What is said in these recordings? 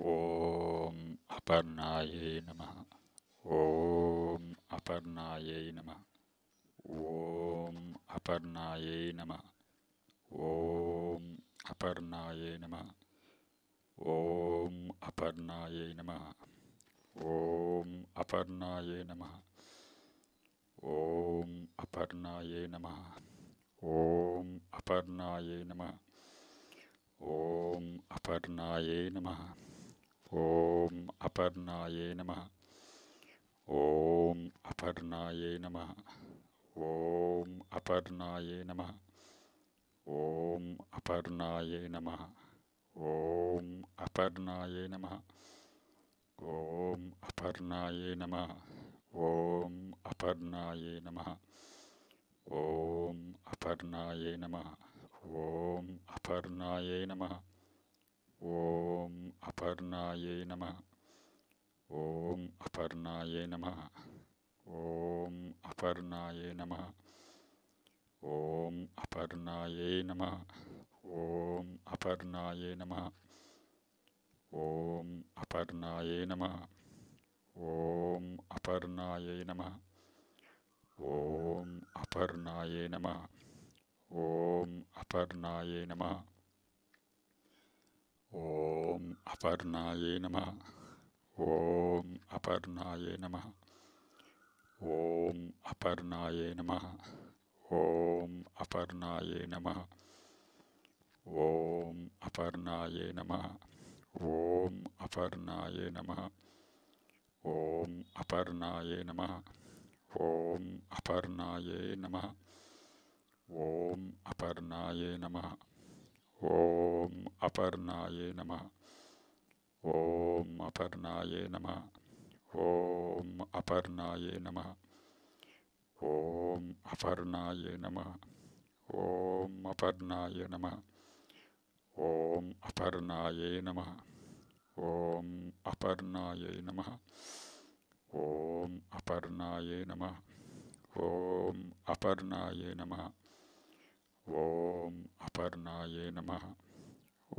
ॐ अपर्णायै नमः ॐ अपर्णायै नमः ॐ अपर्णायै नमः ॐ अपर्णायै नमः ॐ अपर्णायै नमः ॐ अपर्णायै नमः ॐ अपर्णायै नमः ॐ अपर्णायै नमः ॐ अपर्णायै नमः ॐ अपर्णायै नमः ॐ अपर्णायै नमः ॐ अपर्णायै नमः ॐ अपर्णायै नमः ॐ अपर्णायै नमः ॐ अपर्णायै नमः ॐ अपर्णायै नमः ॐ अपर्णायै नमः ॐ अपर्णायै नमः ஓம் அபர்ணாயே நம ஓம் அபர்ணாயே நம ஓம் அபர்ணாயே நம ஓம் அபர்ணாயே நம ஓம் அபர்ணாயே நம ஓம் அபர்ணாயே நம ஓம் அபர்ணாயே நம ஓம் அபர்ணாயே நம ஓம் அபர்ணாயே நம ஓம் அபர்ணாயே நம ஓம் அபர்ணாயே நம ஓம் அபர்ணாயே நம ஓம் அபர்ணாயே நம ஓம் அபர்ணாயே நம ஓம் அபர்ணாயே நம ஓம் அபர்ணாயே நம ஓம் அபர்ணாயே நம ஓம் அபர்ணாயே நம ॐ अपर्णाय नमः ॐ अपर्णाय नमः ॐ अपर्णाय नमः ॐ अपर्णाय नमः ॐ अपर्णाय नमः ॐ अपर्णाय नमः ॐ अपर्णाय नमः ॐ अपर्णाय नमः ॐ अपर्णाय नमः ॐ अपर्णाय नमः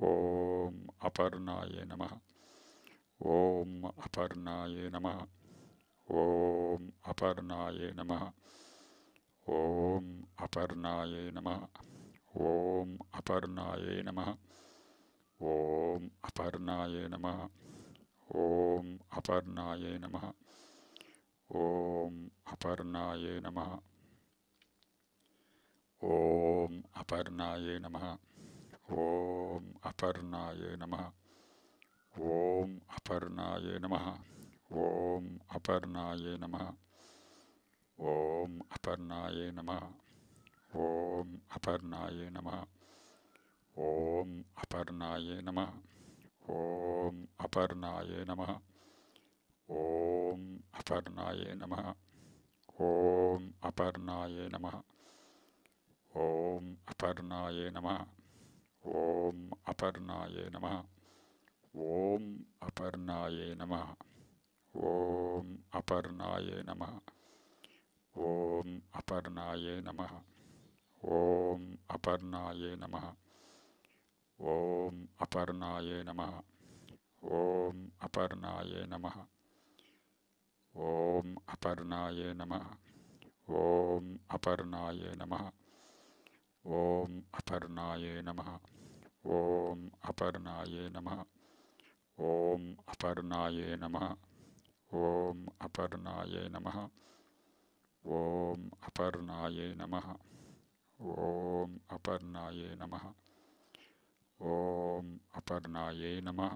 ॐ अपर्णाय नमः ॐ अपर्णाय नमः ॐ अपर्णाय नमः ॐ अपर्णाय नमः ॐ अपर्णाय नमः ॐ अपर्णाय नमः ॐ अपर्णाय नमः ॐ अपर्णाय नमः ஓம் அபர்ணாயே நம ஓம் அபர்ணாயே நம ஓம் அபர்ணாயே நம ஓம் அபர்ணாயே நம ஓம் அபர்ணாயே நம ஓம் அபர்ணாயே நம ஓம் அபர்ணாயே நம ஓம் அபர்ணாயே நம ஓம் அபர்ணாயே நம ஓம் அபர்ணாயே நம ஓம் அபர்ணாயே நம ஓம் அபர்ணாயே நம ஓம் அபர்ணாயே நம ஓம் அபர்ணாயே நம ஓம் அபர்ணாயே நம ஓம் அபர்ணாயே நம ஓம் அபர்ணாயே நம ஓம் அபர்ணாயே நம ஓம் அபர்ணாயே நம ஓம் அபர்ணாயே நம ॐ अपर्णाय नमः ॐ अपर्णाय नमः ॐ अपर्णाय नमः ॐ अपर्णाय नमः ॐ अपर्णाय नमः ॐ अपर्णाय नमः ॐ अपर्णाय नमः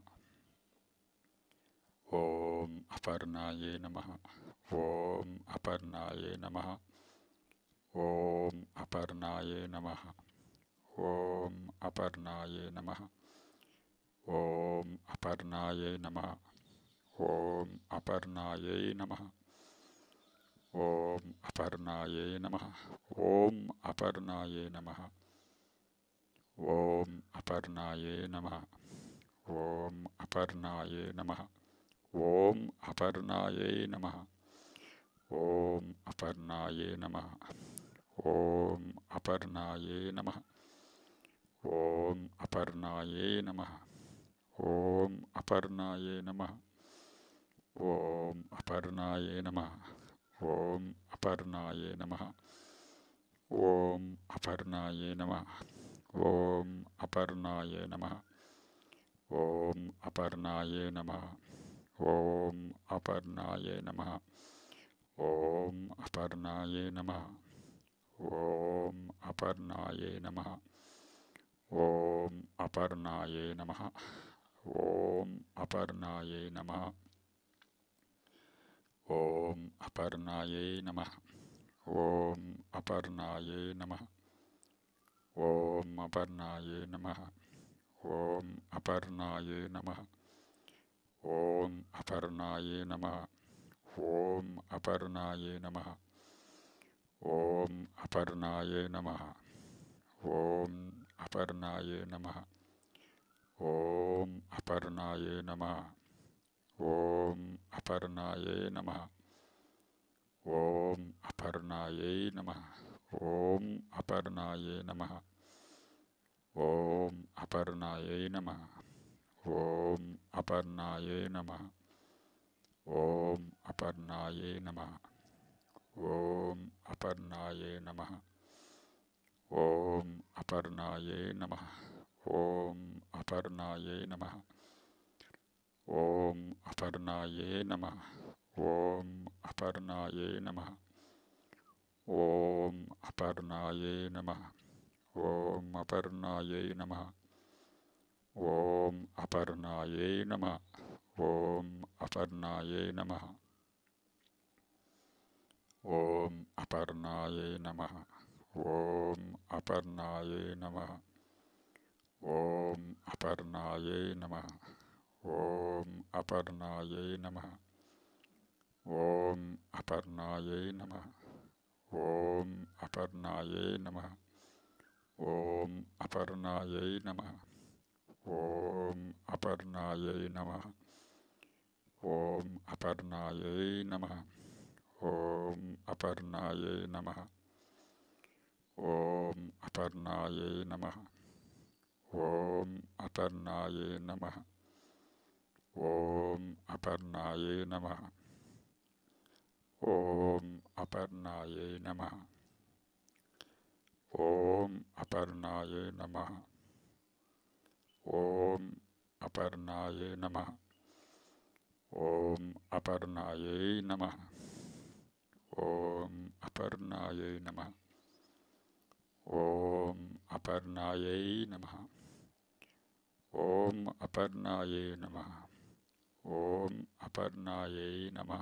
ॐ अपर्णाय नमः ॐ अपर्णाय नमः ओम अपर्णाये नमः ओम अपर्णाये नमः ओम अपर्णाये नमः ओम अपर्णाये नमः ओम अपर्णाये नमः ओम अपर्णाये नमः ओम अपर्णाये नमः ओम अपर्णाये नमः ओम अपर्णाये नमः ओम अपर्णाये नमः ஓம் அபர்ணாயே நம ஓம் அபர்ணாயே நம ஓம் அபர்ணாயே நம ஓம் அபர்ணாயே நம ஓம் அபர்ணாயே நம ஓம் அபர்ணாயே நம ஓம் அபர்ணாயே நம ஓம் அபர்ணாயே நம ஓம் அபர்ணாயே நம ஓம் அபர்ணாயே நம ॐ अपर्णायै नमः ॐ अपर्णायै नमः ॐ अपर्णायै नमः ॐ अपर्णायै नमः ॐ अपर्णायै नमः ॐ अपर्णायै नमः ॐ अपर्णायै नमः ॐ अपर्णायै नमः ॐ अपर्णायै नमः ஓம் அபர்ணாயே நம ஓம் அபர்ணாயே நம ஓம் அபர்ணாயே நம ஓம் அபர்ணாயே நம ஓம் அபர்ணாயை நம ஓம் அபர்ணாயே நம ஓம் அபர்ணாயை நம ஓம் அபர்ணாயே நம ஓம் அபர்ணாயே நம अपर्णायै नमः ओं अपर्णायै नमः ओं अपर्णायै नमः ओं अपर्णायै नमः ओं अपर्णायै नमः ओं अपर्णायै नमः ओं अपर्णायै नमः ओम अपर्णायै नमः ॐ अपर्णायै नमः ओम अपर्णायै नमः ओं अपर्णायै नमः ओं अपर्णायै नमः ओं अपर्णायै नमः ओं अपर्णायै नमः ओं अपर्णायै नमः ओं अपर्णायै नमः ओं अपर्णायै नमः ओं अपर्णायै नमः ओम अपर्णायै नमः ओम अपर्णायै नमः ओम अपर्णायै नमः ओम अपर्णायै नमः ओम अपर्णायै नमः ओम अपर्णायै नमः ओम अपर्णायै नमः ओम अपर्णायै नमः ओम अपर्णायै नम ओम अपर्णायै नम ओम अपर्णायै नम ओम अपर्णायै नम